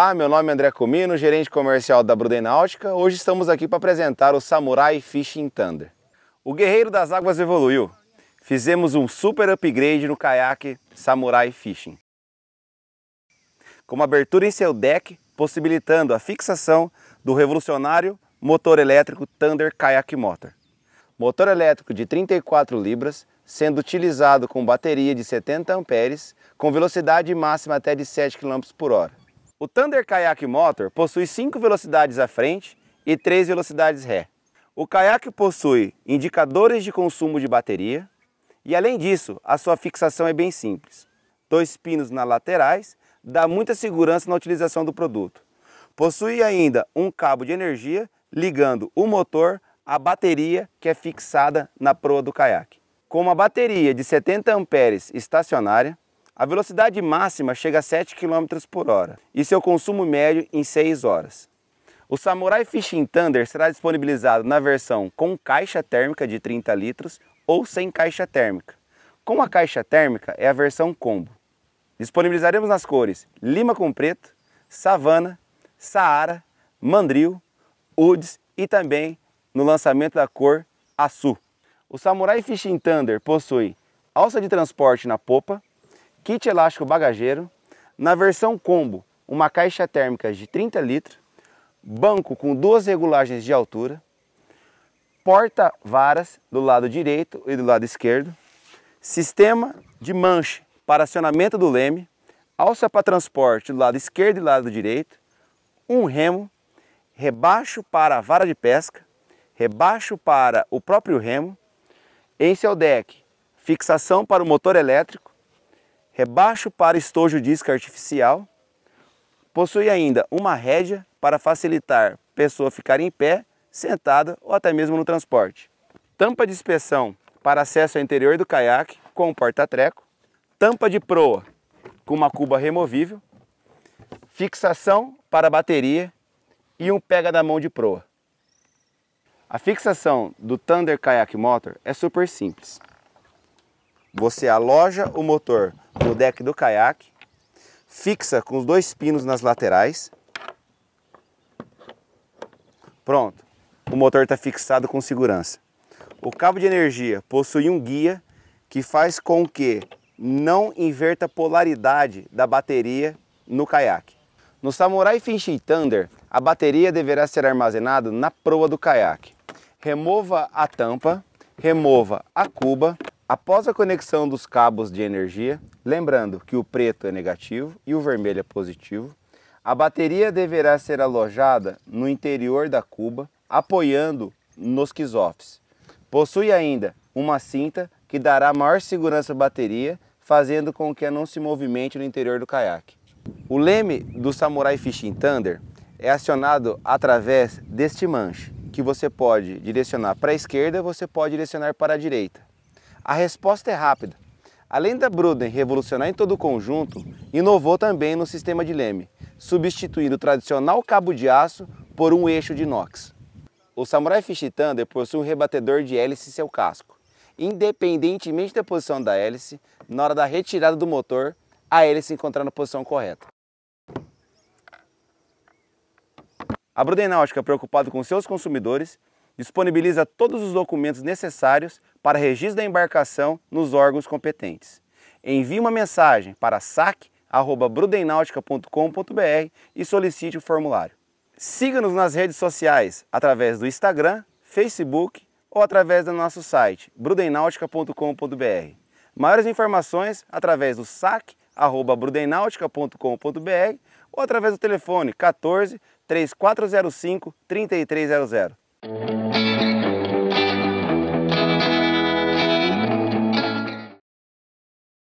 Olá, meu nome é André Comino, gerente comercial da Bruden Náutica. Hoje estamos aqui para apresentar o Samurai Fishing Thunder. O guerreiro das águas evoluiu. Fizemos um super upgrade no caiaque Samurai Fishing. Com uma abertura em seu deck, possibilitando a fixação do revolucionário motor elétrico Thunder Kayak Motor. Motor elétrico de 34 libras, sendo utilizado com bateria de 70 amperes, com velocidade máxima até de 7 km por hora. O Thunder Kayak Motor possui 5 velocidades à frente e 3 velocidades ré. O caiaque possui indicadores de consumo de bateria e além disso, a sua fixação é bem simples. Dois pinos nas laterais dá muita segurança na utilização do produto. Possui ainda um cabo de energia ligando o motor à bateria que é fixada na proa do caiaque. Com uma bateria de 70 amperes estacionária, a velocidade máxima chega a 7 km por hora e seu consumo médio em 6 horas. O Samurai Fishing Thunder será disponibilizado na versão com caixa térmica de 30 litros ou sem caixa térmica. Com a caixa térmica é a versão combo. Disponibilizaremos nas cores lima com preto, savana, saara, mandril, uds e também no lançamento da cor açu. O Samurai Fishing Thunder possui alça de transporte na popa, kit elástico bagageiro, na versão combo, uma caixa térmica de 30 litros, banco com duas regulagens de altura, porta-varas do lado direito e do lado esquerdo, sistema de manche para acionamento do leme, alça para transporte do lado esquerdo e do lado direito, um remo, rebaixo para a vara de pesca, rebaixo para o próprio remo, em seu deck, fixação para o motor elétrico, rebaixo para estojo disco artificial, possui ainda uma rédea para facilitar a pessoa ficar em pé, sentada ou até mesmo no transporte, tampa de inspeção para acesso ao interior do caiaque com porta-treco, tampa de proa com uma cuba removível, fixação para bateria e um pega da mão de proa. A fixação do Thunder Kayak Motor é super simples. Você aloja o motor no deck do caiaque, fixa com os dois pinos nas laterais. Pronto, o motor está fixado com segurança. O cabo de energia possui um guia que faz com que não inverta a polaridade da bateria no caiaque. No Samurai Finchy Thunder, a bateria deverá ser armazenada na proa do caiaque. Remova a tampa, remova a cuba Após a conexão dos cabos de energia, lembrando que o preto é negativo e o vermelho é positivo, a bateria deverá ser alojada no interior da cuba, apoiando nos quisoffs. Possui ainda uma cinta que dará maior segurança à bateria, fazendo com que ela não se movimente no interior do caiaque. O leme do Samurai Fishing Thunder é acionado através deste manche, que você pode direcionar para a esquerda, você pode direcionar para a direita. A resposta é rápida. Além da Bruden revolucionar em todo o conjunto, inovou também no sistema de leme, substituindo o tradicional cabo de aço por um eixo de inox. O Samurai Fish Thunder possui um rebatedor de hélice em seu casco. Independentemente da posição da hélice, na hora da retirada do motor, a hélice encontrar na posição correta. A Bruden Náutica, preocupada com seus consumidores, disponibiliza todos os documentos necessários para registro da embarcação nos órgãos competentes. Envie uma mensagem para saque@brudenautica.com.br e solicite o formulário. Siga-nos nas redes sociais através do Instagram, Facebook ou através do nosso site brudenautica.com.br. Maiores informações através do saque@brudenautica.com.br ou através do telefone 14 3405 3300.